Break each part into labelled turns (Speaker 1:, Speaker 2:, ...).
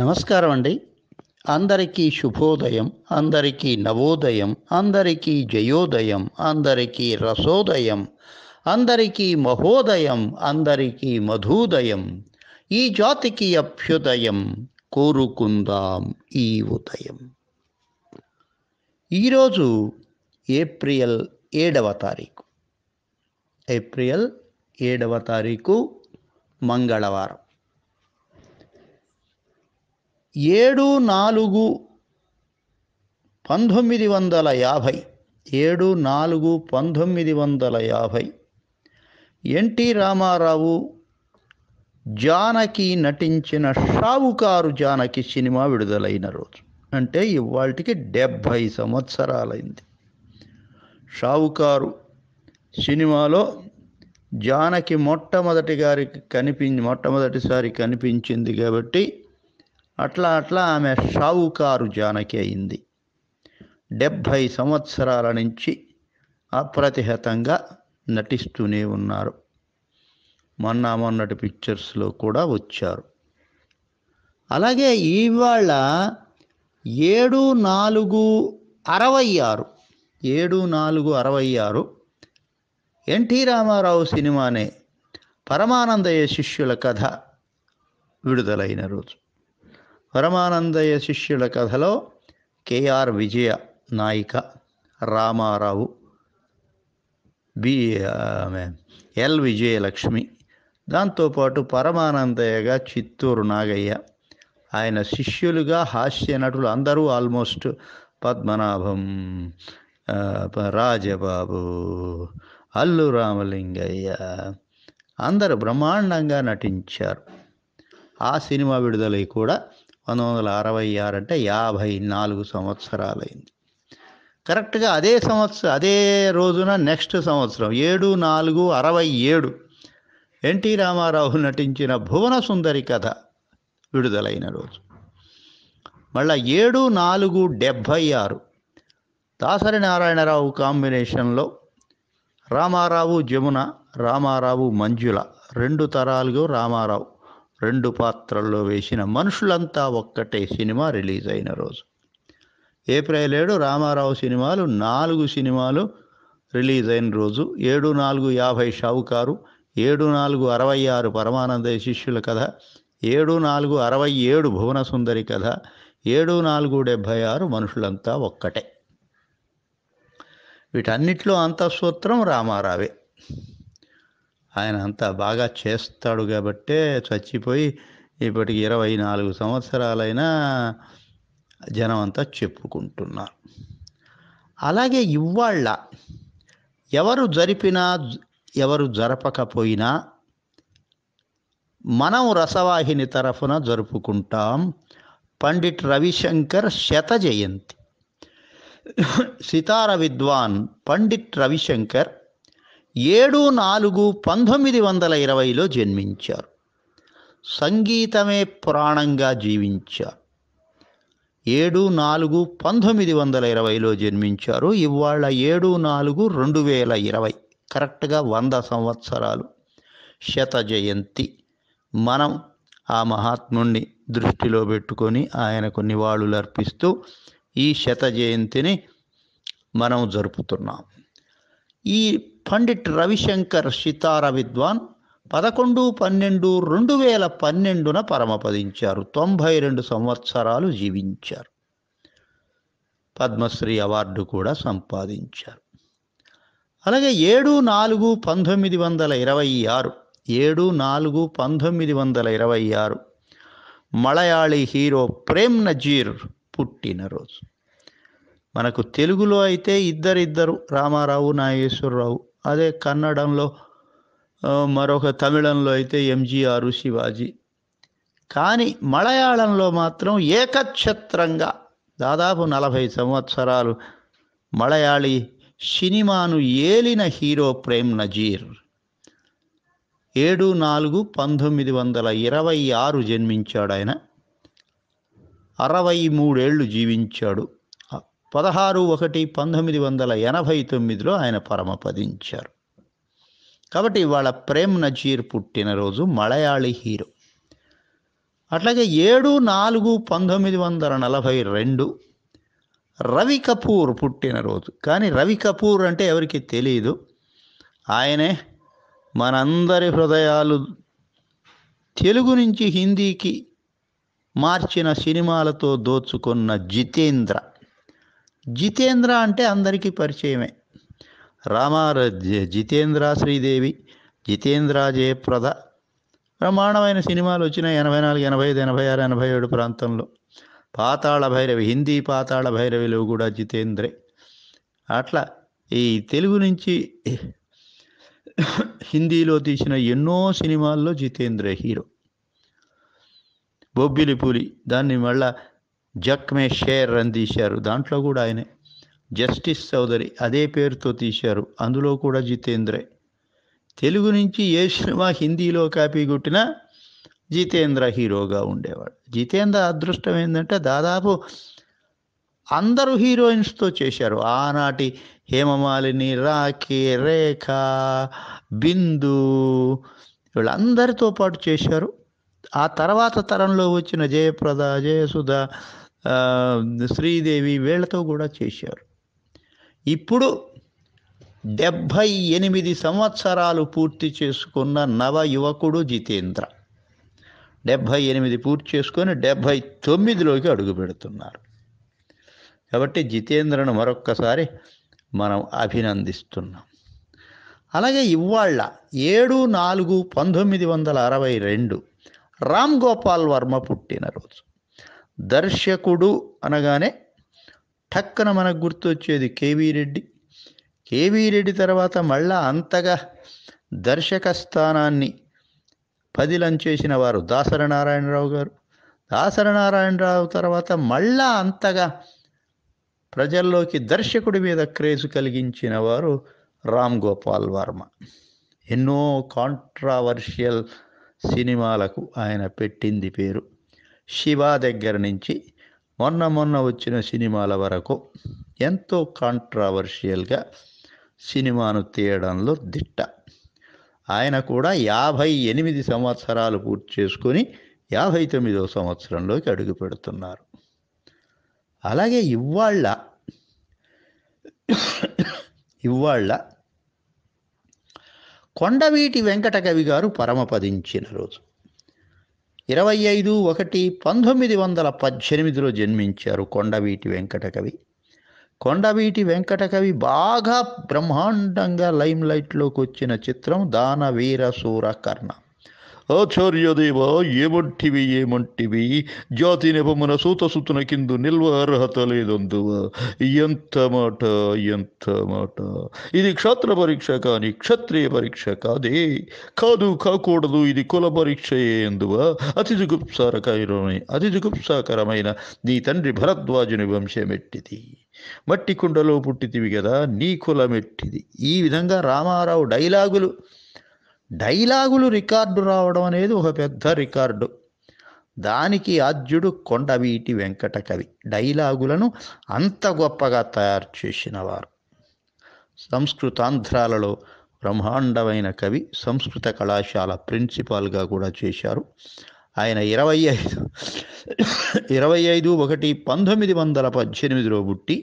Speaker 1: నమస్కారం అండి అందరికీ శుభోదయం అందరికీ నవోదయం అందరికీ జయోదయం అందరికీ రసోదయం అందరికీ మహోదయం అందరికీ మధుదయం ఈ జాతికి అభ్యుదయం కోరుకుందాం ఈ ఉదయం ఈరోజు ఏప్రిల్ ఏడవ తారీఖు ఏప్రిల్ ఏడవ తారీఖు మంగళవారం ఏడు నాలుగు పంతొమ్మిది వందల యాభై ఏడు నాలుగు పంతొమ్మిది వందల యాభై ఎన్టీ రామారావు జానకి నటించిన షావుకారు జానకి సినిమా విడుదలైన రోజు అంటే ఇవాళకి డెబ్భై సంవత్సరాలైంది షావుకారు సినిమాలో జానకి మొట్టమొదటి గారికి కనిపి మొట్టమొదటిసారి కనిపించింది కాబట్టి అట్లా అట్లా ఆమె షావుకారు జానకి అయింది డెబ్భై సంవత్సరాల నుంచి అప్రతిహతంగా నటిస్తూనే ఉన్నారు మొన్న మొన్నటి పిక్చర్స్లో కూడా వచ్చారు అలాగే ఇవాళ ఏడు నాలుగు అరవై ఆరు ఏడు నాలుగు అరవై ఆరు ఎన్టీ రామారావు సినిమానే పరమానందయ్య శిష్యుల కథ విడుదలైన రోజు పరమానందయ్య శిష్యుల కథలో కేఆర్ విజయ నాయిక రామారావు బి ఎల్ విజయలక్ష్మి దాంతోపాటు పరమానందయ్యగా చిత్తూరు నాగయ్య ఆయన శిష్యులుగా హాస్య నటులు అందరూ ఆల్మోస్ట్ పద్మనాభం రాజబాబు అల్లు రామలింగయ్య అందరూ బ్రహ్మాండంగా నటించారు ఆ సినిమా విడుదలై కూడా పంతొమ్మిది వందల అరవై ఆరు అంటే యాభై నాలుగు సంవత్సరాలైంది కరెక్ట్గా అదే సంవత్సరం అదే రోజున నెక్స్ట్ సంవత్సరం ఏడు నాలుగు అరవై ఏడు ఎన్టీ రామారావు నటించిన భువన సుందరి కథ విడుదలైన రోజు మళ్ళా ఏడు నాలుగు డెబ్భై ఆరు దాసరి నారాయణరావు కాంబినేషన్లో రామారావు జమున రామారావు మంజుల రెండు తరాలుగా రామారావు రెండు పాత్రల్లో వేసిన మనుషులంతా ఒక్కటే సినిమా రిలీజ్ అయిన రోజు ఏప్రిల్ ఏడు రామారావు సినిమాలు నాలుగు సినిమాలు రిలీజ్ అయిన రోజు ఏడు నాలుగు యాభై షావుకారు ఏడు నాలుగు అరవై ఆరు పరమానంద శిష్యుల కథ ఏడు నాలుగు అరవై ఏడు భువన సుందరి కథ ఏడు నాలుగు డెబ్భై ఆరు మనుషులంతా ఒక్కటే వీటన్నిటిలో అంతఃసూత్రం రామారావే ఆయన అంతా బాగా చేస్తాడు కాబట్టే చచ్చిపోయి ఇప్పటికి ఇరవై నాలుగు సంవత్సరాలైనా జనం అంతా చెప్పుకుంటున్నారు అలాగే ఇవాళ్ళ ఎవరు జరిపినా ఎవరు జరపకపోయినా మనం రసవాహిని తరఫున జరుపుకుంటాం పండిట్ రవిశంకర్ శత జయంతి సితార విద్వాన్ పండిట్ రవిశంకర్ ఏడు నాలుగు పంతొమ్మిది వందల ఇరవైలో జన్మించారు సంగీతమే ప్రాణంగా జీవించారు ఏడు నాలుగు పంతొమ్మిది వందల ఇరవైలో జన్మించారు ఇవాళ ఏడు నాలుగు రెండు వేల ఇరవై కరెక్ట్గా వంద సంవత్సరాలు శత జయంతి మనం ఆ మహాత్ముణ్ణి దృష్టిలో పెట్టుకొని ఆయనకు నివాళులు అర్పిస్తూ ఈ శత జయంతిని మనం జరుపుతున్నాం ఈ పండిట్ రవిశంకర్ సితార విద్వాన్ పదకొండు పన్నెండు రెండు వేల పన్నెండున పరమపదించారు తొంభై రెండు సంవత్సరాలు జీవించారు పద్మశ్రీ అవార్డు కూడా సంపాదించారు అలాగే ఏడు నాలుగు పంతొమ్మిది వందల ఇరవై ఆరు ఏడు నాలుగు పంతొమ్మిది వందల ఇరవై ఆరు మలయాళీ హీరో ప్రేమ్ నజీర్ పుట్టినరోజు మనకు తెలుగులో అయితే ఇద్దరిద్దరు రామారావు నాగేశ్వరరావు అదే కన్నడంలో మరొక తమిళంలో అయితే ఎంజీఆర్ శివాజీ కానీ మలయాళంలో మాత్రం ఏకఛత్రంగా దాదాపు నలభై సంవత్సరాలు మలయాళీ సినిమాను ఏలిన హీరో ప్రేమ్ నజీర్ ఏడు నాలుగు పంతొమ్మిది వందల ఇరవై ఆరు జన్మించాడు ఆయన అరవై మూడేళ్లు జీవించాడు పదహారు ఒకటి పంతొమ్మిది వందల ఎనభై తొమ్మిదిలో ఆయన పరమపదించారు కాబట్టి వాళ్ళ ప్రేమ్ నజీర్ పుట్టినరోజు మలయాళీ హీరో అట్లాగే ఏడు నాలుగు పంతొమ్మిది వందల నలభై రెండు రవి కపూర్ పుట్టినరోజు కానీ రవి కపూర్ అంటే ఎవరికి తెలియదు ఆయనే మనందరి హృదయాలు తెలుగు నుంచి హిందీకి మార్చిన సినిమాలతో దోచుకున్న జితేంద్ర జితేంద్ర అంటే అందరికీ పరిచయమే రామార జితేంద్ర శ్రీదేవి జితేంద్ర జయప్రద బ్రహ్మాండమైన సినిమాలు వచ్చినాయి ఎనభై నాలుగు ఎనభై ఐదు ఎనభై ఆరు ఎనభై ఏడు ప్రాంతంలో పాతాళ భైరవి హిందీ పాతాళ భైరవిలో కూడా జితేంద్రే అట్లా ఈ తెలుగు నుంచి హిందీలో తీసిన ఎన్నో సినిమాల్లో జితేంద్ర హీరో బొబ్బిలి పులి దాన్ని మళ్ళా జక్ మే షేర్ అని తీశారు దాంట్లో కూడా ఆయనే జస్టిస్ చౌదరి అదే పేరుతో తీశారు అందులో కూడా జితేంద్రే తెలుగు నుంచి ఏ సినిమా హిందీలో కాపీ కొట్టినా జితేంద్ర హీరోగా ఉండేవాడు జితేంద్ర అదృష్టం ఏంటంటే దాదాపు అందరూ హీరోయిన్స్తో చేశారు ఆనాటి హేమమాలిని రాఖీ రేఖ బిందు వీళ్ళందరితో పాటు చేశారు ఆ తర్వాత తరంలో వచ్చిన జయప్రద జయసుధ శ్రీదేవి వీళ్లతో కూడా చేశారు ఇప్పుడు డెబ్భై ఎనిమిది సంవత్సరాలు పూర్తి చేసుకున్న నవ యువకుడు జితేంద్ర డెబ్భై ఎనిమిది పూర్తి చేసుకొని డెబ్భై తొమ్మిదిలోకి అడుగు పెడుతున్నారు కాబట్టి జితేంద్రను మరొక్కసారి మనం అభినందిస్తున్నాం అలాగే ఇవాళ ఏడు నాలుగు పంతొమ్మిది వందల అరవై రెండు రామ్ గోపాల్ వర్మ పుట్టినరోజు దర్శకుడు అనగానే ఠక్కన మనకు గుర్తొచ్చేది కేవీ రెడ్డి కేవీ రెడ్డి తర్వాత మళ్ళా అంతగా దర్శక స్థానాన్ని పదిలం చేసిన వారు దాసర నారాయణరావు గారు దాసర నారాయణరావు తర్వాత మళ్ళా అంతగా ప్రజల్లోకి దర్శకుడి మీద క్రేజ్ కలిగించిన వారు రామ్ గోపాల్ వర్మ ఎన్నో కాంట్రావర్షియల్ సినిమాలకు ఆయన పెట్టింది పేరు శివ దగ్గర నుంచి మొన్న మొన్న వచ్చిన సినిమాల వరకు ఎంతో కాంట్రావర్షియల్గా సినిమాను తీయడంలో దిట్ట ఆయన కూడా యాభై ఎనిమిది సంవత్సరాలు పూర్తి చేసుకొని యాభై తొమ్మిదో సంవత్సరంలోకి అడుగు పెడుతున్నారు అలాగే ఇవాళ్ళ ఇవాళ్ళ కొండవీటి వెంకటకవి గారు పరమపదించిన రోజు ఇరవై ఐదు ఒకటి పంతొమ్మిది వందల పద్దెనిమిదిలో జన్మించారు కొండవీటి వెంకటకవి కొండవీటి వెంకటకవి బాగా బ్రహ్మాండంగా లైమ్ లైట్లోకి వచ్చిన చిత్రం దానవీర కర్ణ ఏమంటివి జాతి నెపమున సూత ನೆಪಮನ కిందు నిల్వ అర్హత లేదందువ ఎంత మాట ఎంత మాట ఇది క్షత్ర పరీక్ష కాని క్షత్రియ పరీక్ష కాదే కాదు కాకూడదు ఇది కుల పరీక్షయే ఎందువ అతి జుగుప్సారకరమైన అతి జుగుప్సాకరమైన నీ తండ్రి భరద్వాజుని వంశమెట్టిది మట్టి కుండలో పుట్టితివి కదా నీ కులమెట్టిది ఈ విధంగా రామారావు డైలాగులు డైలాగులు రికార్డు రావడం అనేది ఒక పెద్ద రికార్డు దానికి ఆద్యుడు కొండవీటి వెంకట కవి డైలాగులను అంత గొప్పగా తయారు చేసినవారు సంస్కృతాంధ్రాలలో బ్రహ్మాండమైన కవి సంస్కృత కళాశాల ప్రిన్సిపాల్గా కూడా చేశారు ఆయన ఇరవై ఐదు ఇరవై ఐదు ఒకటి పంతొమ్మిది వందల పద్దెనిమిదిలో పుట్టి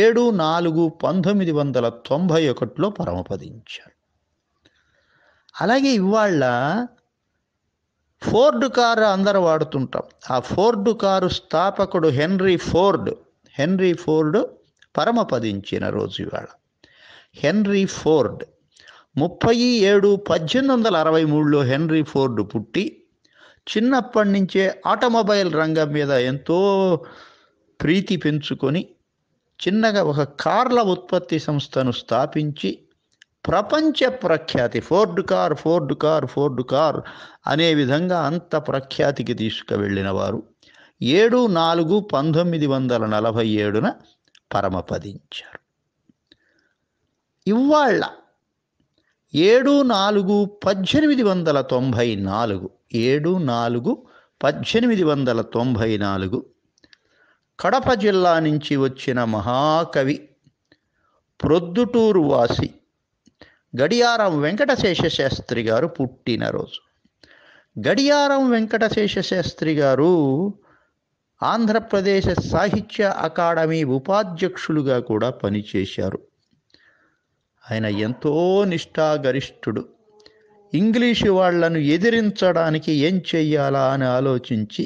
Speaker 1: ఏడు నాలుగు పంతొమ్మిది వందల తొంభై ఒకటిలో పరమపదించారు అలాగే ఇవాళ ఫోర్డ్ కారు అందరూ వాడుతుంటాం ఆ ఫోర్డ్ కారు స్థాపకుడు హెన్రీ ఫోర్డ్ హెన్రీ ఫోర్డ్ పరమపదించిన రోజు ఇవాళ హెన్రీ ఫోర్డ్ ముప్పై ఏడు పద్దెనిమిది వందల అరవై మూడులో హెన్రీ ఫోర్డ్ పుట్టి చిన్నప్పటి నుంచే ఆటోమొబైల్ రంగం మీద ఎంతో ప్రీతి పెంచుకొని చిన్నగా ఒక కార్ల ఉత్పత్తి సంస్థను స్థాపించి ప్రపంచ ప్రఖ్యాతి Ford car Ford car Ford car అనే విధంగా అంత ప్రఖ్యాతికి తీసుకువెళ్ళిన వారు ఏడు నాలుగు పంతొమ్మిది వందల నలభై ఏడున పరమపదించారు ఇవాళ ఏడు నాలుగు పద్దెనిమిది వందల తొంభై నాలుగు ఏడు నాలుగు పద్దెనిమిది వందల తొంభై నాలుగు కడప జిల్లా నుంచి వచ్చిన మహాకవి ప్రొద్దుటూరు వాసి గడియారం వెంకటశేష శాస్త్రి గారు పుట్టినరోజు గడియారం వెంకటశేష శాస్త్రి గారు ఆంధ్రప్రదేశ్ సాహిత్య అకాడమీ ఉపాధ్యక్షులుగా కూడా పనిచేశారు ఆయన ఎంతో నిష్ఠాగరిష్ఠుడు ఇంగ్లీషు వాళ్లను ఎదిరించడానికి ఏం చెయ్యాలా అని ఆలోచించి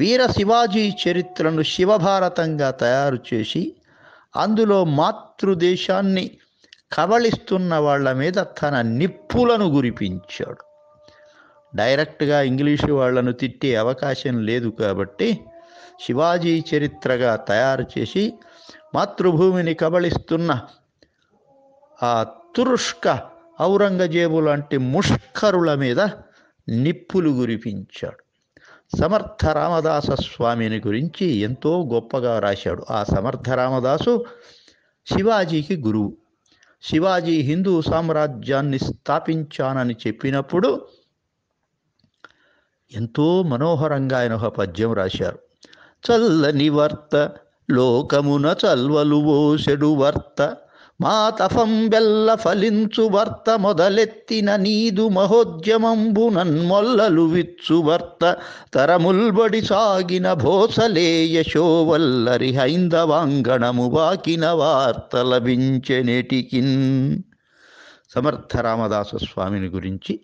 Speaker 1: వీర శివాజీ చరిత్రను శివభారతంగా తయారు చేసి అందులో మాతృదేశాన్ని కబళిస్తున్న వాళ్ళ మీద తన నిప్పులను గురిపించాడు డైరెక్ట్గా ఇంగ్లీషు వాళ్లను తిట్టే అవకాశం లేదు కాబట్టి శివాజీ చరిత్రగా తయారు చేసి మాతృభూమిని కబళిస్తున్న ఆ తురుష్క ఔరంగజేబు లాంటి ముష్కరుల మీద నిప్పులు గురిపించాడు సమర్థ రామదాస స్వామిని గురించి ఎంతో గొప్పగా రాశాడు ఆ సమర్థ రామదాసు శివాజీకి గురువు శివాజీ హిందూ సామ్రాజ్యాన్ని స్థాపించానని చెప్పినప్పుడు ఎంతో మనోహరంగా ఆయన ఒక పద్యం రాశారు చల్లని వర్త లోకమున చల్వలు ఓ వర్త మాతఫం బెల్ల ఫలించు వర్త మొదలెత్తిన నీదు మహోద్యమంబు నన్మొల్లలు విచ్చు వర్త తరముల్బడి సాగిన భోసలే యశోవల్లరి హైందవాంగణము వాకిన వార్త లభించెనెటికిన్ సమర్థ రామదాస స్వామిని గురించి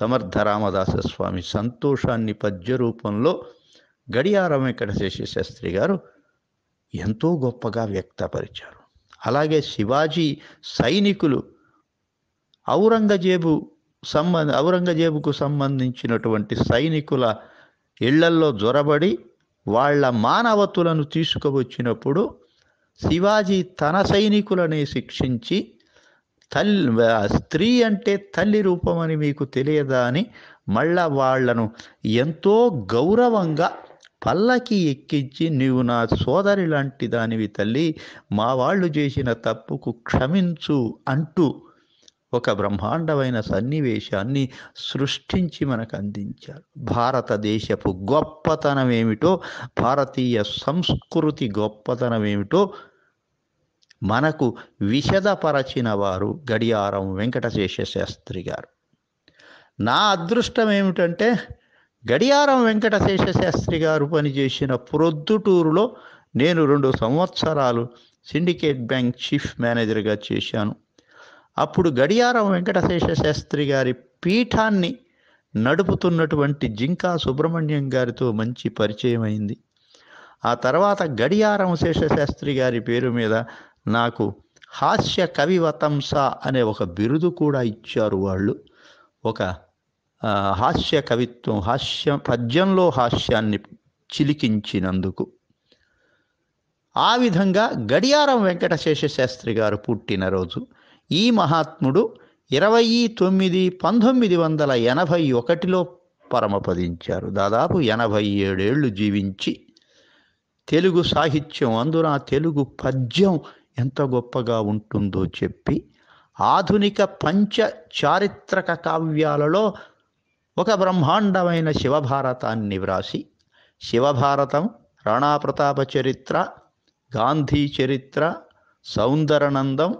Speaker 1: సమర్థ రామదాస స్వామి సంతోషాన్ని పద్య రూపంలో గడియార వెంకటశేష శాస్త్రి గారు ఎంతో గొప్పగా వ్యక్తపరిచారు అలాగే శివాజీ సైనికులు ఔరంగజేబు సంబంధ ఔరంగజేబుకు సంబంధించినటువంటి సైనికుల ఇళ్లల్లో జొరబడి వాళ్ళ మానవతులను తీసుకువచ్చినప్పుడు శివాజీ తన సైనికులనే శిక్షించి తల్లి స్త్రీ అంటే తల్లి రూపమని మీకు తెలియదా అని మళ్ళా వాళ్లను ఎంతో గౌరవంగా పల్లకి ఎక్కించి నీవు నా సోదరి లాంటి దానివి తల్లి మా వాళ్ళు చేసిన తప్పుకు క్షమించు అంటూ ఒక బ్రహ్మాండమైన సన్నివేశాన్ని సృష్టించి మనకు అందించారు భారతదేశపు గొప్పతనం ఏమిటో భారతీయ సంస్కృతి గొప్పతనం ఏమిటో మనకు విషదపరచిన వారు గడియారం వెంకటశేష శాస్త్రి గారు నా అదృష్టం ఏమిటంటే గడియారం వెంకటశేష శాస్త్రి గారు పనిచేసిన ప్రొద్దుటూరులో నేను రెండు సంవత్సరాలు సిండికేట్ బ్యాంక్ చీఫ్ మేనేజర్గా చేశాను అప్పుడు గడియారం వెంకటశేష శాస్త్రి గారి పీఠాన్ని నడుపుతున్నటువంటి జింకా సుబ్రహ్మణ్యం గారితో మంచి పరిచయం అయింది ఆ తర్వాత గడియారం శేషశాస్త్రి గారి పేరు మీద నాకు హాస్య కవివతంస అనే ఒక బిరుదు కూడా ఇచ్చారు వాళ్ళు ఒక హాస్య కవిత్వం హాస్యం పద్యంలో హాస్యాన్ని చిలికించినందుకు ఆ విధంగా గడియారం వెంకటశేష శాస్త్రి గారు పుట్టినరోజు ఈ మహాత్ముడు ఇరవై తొమ్మిది పంతొమ్మిది వందల ఎనభై ఒకటిలో పరమపదించారు దాదాపు ఎనభై ఏడేళ్లు జీవించి తెలుగు సాహిత్యం అందున తెలుగు పద్యం ఎంత గొప్పగా ఉంటుందో చెప్పి ఆధునిక పంచ చారిత్రక కావ్యాలలో ఒక బ్రహ్మాండమైన శివభారతాన్ని వ్రాసి శివభారతం రాణాప్రతాప చరిత్ర గాంధీ చరిత్ర సౌందరనందం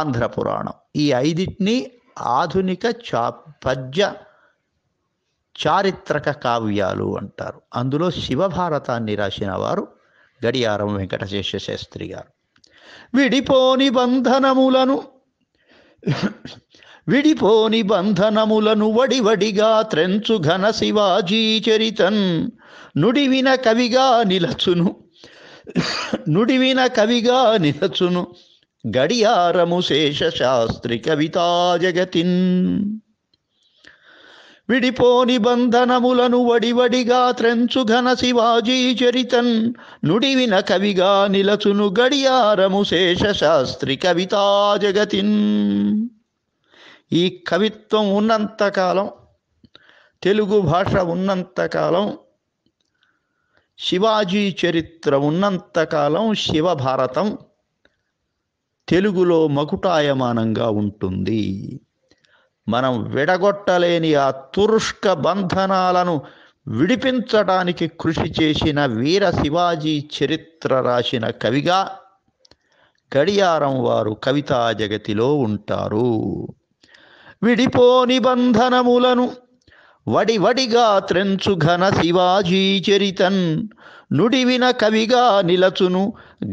Speaker 1: ఆంధ్రపురాణం ఈ ఐదింటిని ఆధునిక చా పద్య చారిత్రక కావ్యాలు అంటారు అందులో శివభారతాన్ని రాసిన వారు గడియారం వెంకటశేష శాస్త్రి గారు విడిపోని బంధనములను విడిపోని బంధనములను వడివడిగా త్రెంచు ఘన శివాజీ చరితన్ నుడివిన కవిగా నిలచును నుడివిన కవిగా నిలచును గడియారము శేష శాస్త్రి కవితా జగతిన్ విడిపోని బంధనములను వడివడిగా త్రెంచు ఘన శివాజీ చరితన్ నుడివిన కవిగా నిలచును గడియారము శేష శాస్త్రి కవితా జగతిన్ ఈ కవిత్వం ఉన్నంతకాలం తెలుగు భాష ఉన్నంతకాలం శివాజీ చరిత్ర ఉన్నంతకాలం శివభారతం తెలుగులో మకుటాయమానంగా ఉంటుంది మనం విడగొట్టలేని ఆ తురుష్క బంధనాలను విడిపించడానికి కృషి చేసిన వీర శివాజీ చరిత్ర రాసిన కవిగా గడియారం వారు కవితా జగతిలో ఉంటారు విడిపోని బంధనములను వడివడిగా త్రెంచు ఘన శివాజీ చరితన్ నుడివిన కవిగా నిలచును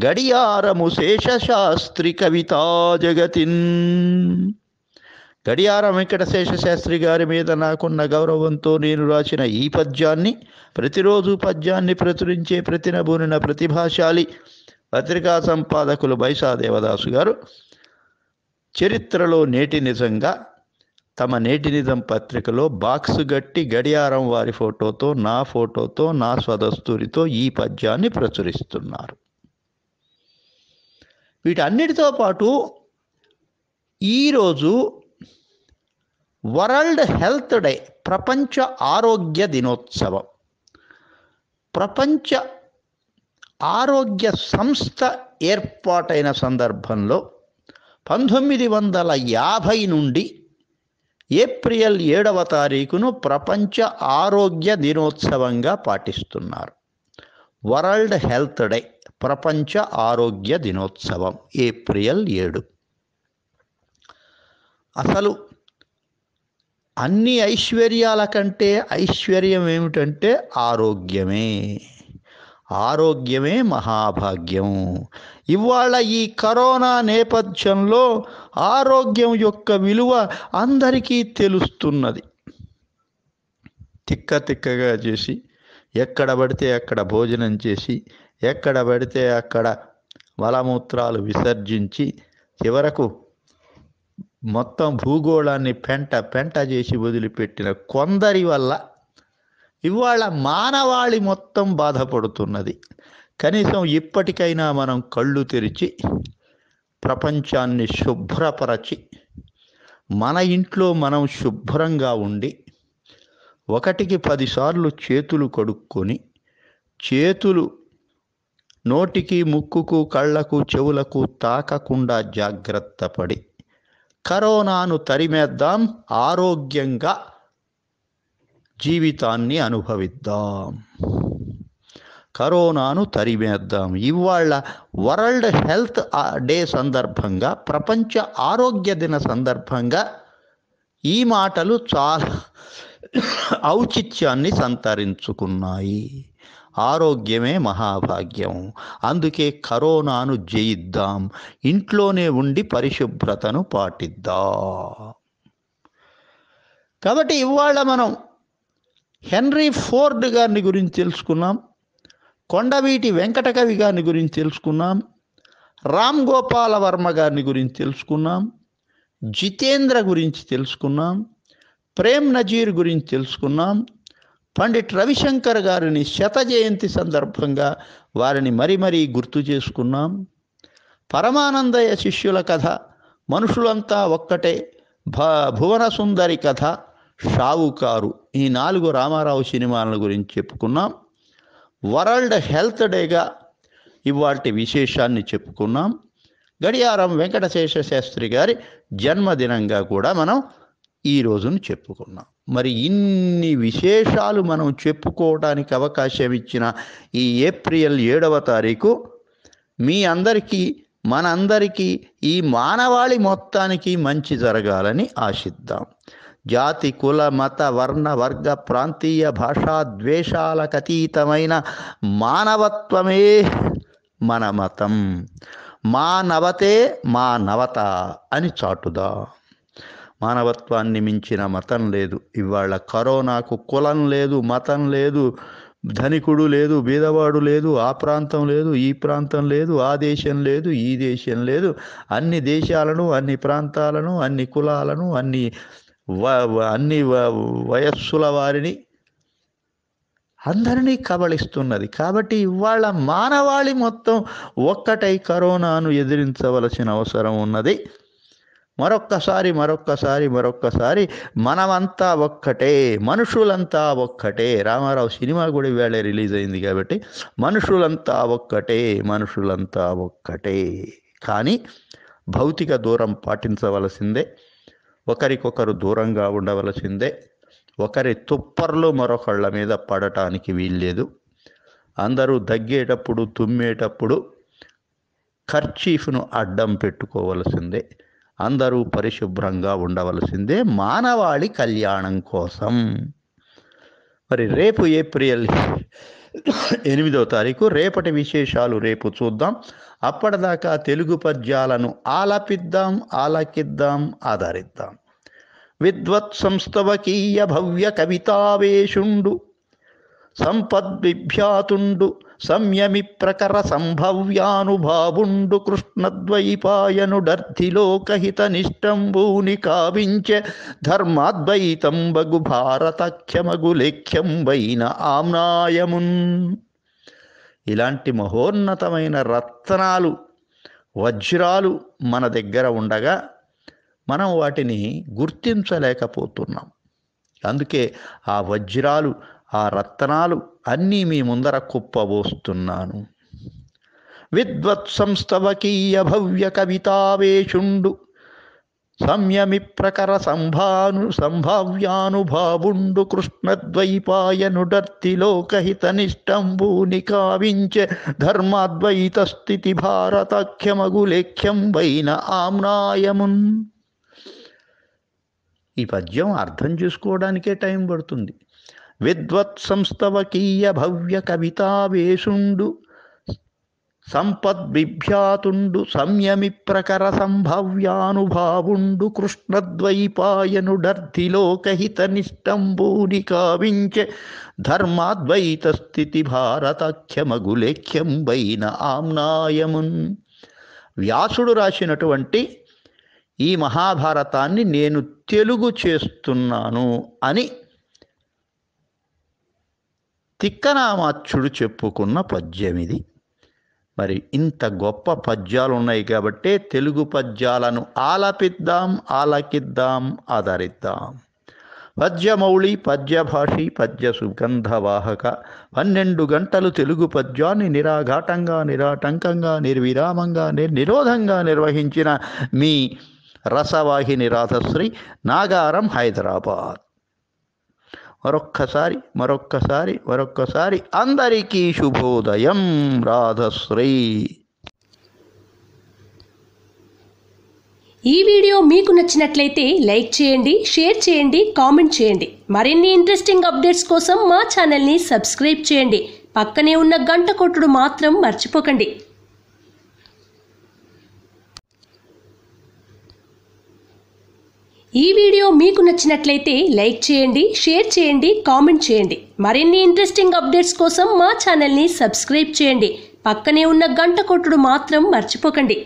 Speaker 1: గడియారము శేషశాస్త్రి కవితా జగతిన్ గడియార వెంకటశేష శేషశాస్త్రి గారి మీద నాకున్న గౌరవంతో నేను రాసిన ఈ పద్యాన్ని ప్రతిరోజు పద్యాన్ని ప్రచురించే ప్రతినబూనిన ప్రతిభాశాలి పత్రికా సంపాదకులు బైసా దేవదాసు గారు చరిత్రలో నేటి నిజంగా తమ నేటి నిజం పత్రికలో బాక్సు గట్టి గడియారం వారి ఫోటోతో నా ఫోటోతో నా స్వదస్తురితో ఈ పద్యాన్ని ప్రచురిస్తున్నారు వీటన్నిటితో పాటు ఈరోజు వరల్డ్ హెల్త్ డే ప్రపంచ ఆరోగ్య దినోత్సవం ప్రపంచ ఆరోగ్య సంస్థ ఏర్పాటైన సందర్భంలో పంతొమ్మిది వందల యాభై నుండి ఏప్రిల్ ఏడవ తారీఖును ప్రపంచ ఆరోగ్య దినోత్సవంగా పాటిస్తున్నారు వరల్డ్ హెల్త్ డే ప్రపంచ ఆరోగ్య దినోత్సవం ఏప్రిల్ ఏడు అసలు అన్ని ఐశ్వర్యాల కంటే ఐశ్వర్యం ఏమిటంటే ఆరోగ్యమే ఆరోగ్యమే మహాభాగ్యం ఇవాళ ఈ కరోనా నేపథ్యంలో ఆరోగ్యం యొక్క విలువ అందరికీ తెలుస్తున్నది తిక్క తిక్కగా చేసి ఎక్కడ పడితే అక్కడ భోజనం చేసి ఎక్కడ పడితే అక్కడ మలమూత్రాలు విసర్జించి చివరకు మొత్తం భూగోళాన్ని పెంట పెంట చేసి వదిలిపెట్టిన కొందరి వల్ల ఇవాళ మానవాళి మొత్తం బాధపడుతున్నది కనీసం ఇప్పటికైనా మనం కళ్ళు తెరిచి ప్రపంచాన్ని శుభ్రపరచి మన ఇంట్లో మనం శుభ్రంగా ఉండి ఒకటికి పదిసార్లు చేతులు కడుక్కొని చేతులు నోటికి ముక్కుకు కళ్ళకు చెవులకు తాకకుండా జాగ్రత్త పడి కరోనాను తరిమేద్దాం ఆరోగ్యంగా జీవితాన్ని అనుభవిద్దాం కరోనాను తరిమేద్దాం ఇవాళ వరల్డ్ హెల్త్ డే సందర్భంగా ప్రపంచ ఆరోగ్య దిన సందర్భంగా ఈ మాటలు చాలా ఔచిత్యాన్ని సంతరించుకున్నాయి ఆరోగ్యమే మహాభాగ్యం అందుకే కరోనాను జయిద్దాం ఇంట్లోనే ఉండి పరిశుభ్రతను పాటిద్దా కాబట్టి ఇవాళ మనం హెన్రీ ఫోర్డ్ గారిని గురించి తెలుసుకున్నాం కొండవీటి వెంకటకవి గారిని గురించి తెలుసుకున్నాం రామ్ గోపాల వర్మ గారిని గురించి తెలుసుకున్నాం జితేంద్ర గురించి తెలుసుకున్నాం ప్రేమ్ నజీర్ గురించి తెలుసుకున్నాం పండిట్ రవిశంకర్ గారిని శత జయంతి సందర్భంగా వారిని మరీ మరీ గుర్తు చేసుకున్నాం పరమానందయ శిష్యుల కథ మనుషులంతా ఒక్కటే భ భువన సుందరి కథ షావుకారు ఈ నాలుగు రామారావు సినిమాల గురించి చెప్పుకున్నాం వరల్డ్ హెల్త్ డేగా ఇవాటి విశేషాన్ని చెప్పుకున్నాం గడియారం వెంకటశేష శాస్త్రి గారి జన్మదినంగా కూడా మనం ఈ రోజును చెప్పుకున్నాం మరి ఇన్ని విశేషాలు మనం చెప్పుకోవడానికి అవకాశం ఇచ్చిన ఈ ఏప్రిల్ ఏడవ తారీఖు మీ అందరికీ మనందరికీ ఈ మానవాళి మొత్తానికి మంచి జరగాలని ఆశిద్దాం జాతి కుల మత వర్ణ వర్గ ప్రాంతీయ భాషా ద్వేషాలకు అతీతమైన మానవత్వమే మన మతం మానవతే మానవత అని చాటుదా మానవత్వాన్ని మించిన మతం లేదు ఇవాళ కరోనాకు కులం లేదు మతం లేదు ధనికుడు లేదు బీదవాడు లేదు ఆ ప్రాంతం లేదు ఈ ప్రాంతం లేదు ఆ దేశం లేదు ఈ దేశం లేదు అన్ని దేశాలను అన్ని ప్రాంతాలను అన్ని కులాలను అన్ని అన్ని వయస్సుల వారిని అందరినీ కబళిస్తున్నది కాబట్టి ఇవాళ మానవాళి మొత్తం ఒక్కటై కరోనాను ఎదిరించవలసిన అవసరం ఉన్నది మరొక్కసారి మరొక్కసారి మరొక్కసారి మనమంతా ఒక్కటే మనుషులంతా ఒక్కటే రామారావు సినిమా కూడా ఇవాళ రిలీజ్ అయింది కాబట్టి మనుషులంతా ఒక్కటే మనుషులంతా ఒక్కటే కానీ భౌతిక దూరం పాటించవలసిందే ఒకరికొకరు దూరంగా ఉండవలసిందే ఒకరి తుప్పర్లు మరొకళ్ళ మీద పడటానికి వీల్లేదు అందరూ దగ్గేటప్పుడు తుమ్మేటప్పుడు ఖర్చీఫ్ను అడ్డం పెట్టుకోవలసిందే అందరూ పరిశుభ్రంగా ఉండవలసిందే మానవాళి కళ్యాణం కోసం మరి రేపు ఏప్రిల్ ఎనిమిదో తారీఖు రేపటి విశేషాలు రేపు చూద్దాం అప్పటిదాకా తెలుగు పద్యాలను ఆలపిద్దాం ఆలకిద్దాం ఆధారిద్దాం విద్వత్ సంస్థవకీయ భవ్య కవితావేషుండు సంపద్విభ్యాతుండు సంయమి ప్రకర సంభవ్యానుభావుండు కృష్ణద్వైపాయనుడర్ధిలోకహిత నిష్టంబూని కావించే ధర్మాద్వైతం బగు భారతఖ్యమగు వైన ఆమ్నాయమున్ ఇలాంటి మహోన్నతమైన రత్నాలు వజ్రాలు మన దగ్గర ఉండగా మనం వాటిని గుర్తించలేకపోతున్నాం అందుకే ఆ వజ్రాలు ఆ రత్నాలు అన్నీ మీ ముందర కుప్పబోస్తున్నాను విద్వత్సంస్థవకీయ భవ్య కవితావేషుండు సంయమి ప్రకర సంభాను సంభావ్యానుభావుండు కృష్ణద్వైపాయనుడర్తిలోకహితనిష్టంబు కావించే ధర్మాద్వైత స్థితి భారతాఖ్యమగులేఖ్యం వైన ఆమ్నాయమున్ ఈ పద్యం అర్థం చేసుకోవడానికే టైం పడుతుంది విద్వత్సంస్తవకీయ భవ్య వేషుండు సంపద్విభ్యాతుండు సంయమి ప్రకర సంభవ్యానుభావుండు కృష్ణద్వైపాయనుడర్ధిలోకహిత నిష్టంభూని కావించే ధర్మాద్వైత స్థితి భారతాఖ్యమగులేఖ్యం వైన ఆమ్నాయమున్ వ్యాసుడు రాసినటువంటి ఈ మహాభారతాన్ని నేను తెలుగు చేస్తున్నాను అని తిక్కనామాచ్యుడు చెప్పుకున్న పద్యమిది మరి ఇంత గొప్ప పద్యాలు ఉన్నాయి కాబట్టి తెలుగు పద్యాలను ఆలపిద్దాం ఆలకిద్దాం ఆదరిద్దాం పద్యమౌళి పద్యభాషి పద్య సుగంధవాహక పన్నెండు గంటలు తెలుగు పద్యాన్ని నిరాఘాటంగా నిరాటంకంగా నిర్విరామంగా నిరోధంగా నిర్వహించిన మీ రసవాహిని రాధశ్రీ నాగారం హైదరాబాద్ మరొక్కసారి మరొక్కసారి మరొక్కసారి అందరికీ శుభోదయం రాధశ్రీ ఈ వీడియో మీకు నచ్చినట్లయితే లైక్ చేయండి షేర్ చేయండి కామెంట్ చేయండి మరిన్ని ఇంట్రెస్టింగ్ అప్డేట్స్ కోసం మా ఛానల్ని సబ్స్క్రైబ్ చేయండి పక్కనే ఉన్న గంట కొట్టుడు మాత్రం మర్చిపోకండి ఈ వీడియో మీకు నచ్చినట్లయితే లైక్ చేయండి షేర్ చేయండి కామెంట్ చేయండి మరిన్ని ఇంట్రెస్టింగ్ అప్డేట్స్ కోసం మా ఛానల్ని సబ్స్క్రైబ్ చేయండి పక్కనే ఉన్న గంట కొట్టుడు మాత్రం మర్చిపోకండి